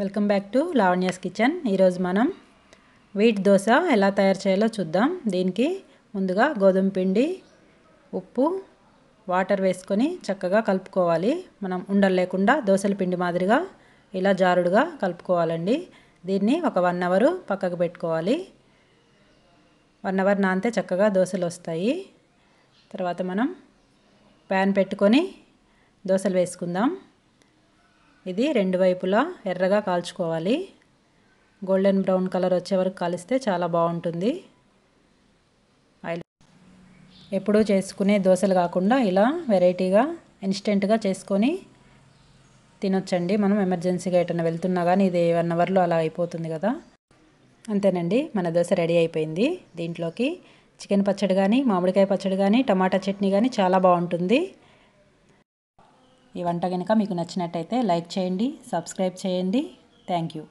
welcome back to Lavanya's kitchen ఈరోజు మనం wheat dosa ఎలా తయారు చేయాలో చూద్దాం దీనికి ముందుగా గోధుమ పిండి ఉప్పు వాటర్ వేసుకొని చక్కగా కలుపుకోవాలి మనం ఉండలు లేకుండా దోశల పిండి మాదిరిగా ఇలా జారుడుగా కలుపుకోవాలండి దీన్ని ఒక వన్ అవర్ పక్కకు పెట్టుకోవాలి వన్ అవర్ నాంతే చక్కగా దోశలు వస్తాయి తర్వాత మనం ప్యాన్ పెట్టుకొని దోశలు వేసుకుందాం ఇది రెండు వైపులా ఎర్రగా కాల్చుకోవాలి గోల్డెన్ బ్రౌన్ కలర్ వచ్చే వరకు కాలిస్తే చాలా బాగుంటుంది ఆయిల్ ఎప్పుడూ చేసుకునే దోశలు కాకుండా ఇలా వెరైటీగా ఇన్స్టెంట్గా చేసుకొని తినొచ్చండి మనం ఎమర్జెన్సీగా ఎటన్నా వెళ్తున్నా కానీ ఇది వన్ అవర్లో అలా అయిపోతుంది కదా అంతేనండి మన దోశ రెడీ అయిపోయింది దీంట్లోకి చికెన్ పచ్చడి కానీ మామిడికాయ పచ్చడి కానీ టమాటా చట్నీ కానీ చాలా బాగుంటుంది ఈ వంట కనుక మీకు నచ్చినట్టయితే లైక్ చేయండి సబ్స్క్రైబ్ చేయండి థ్యాంక్ యూ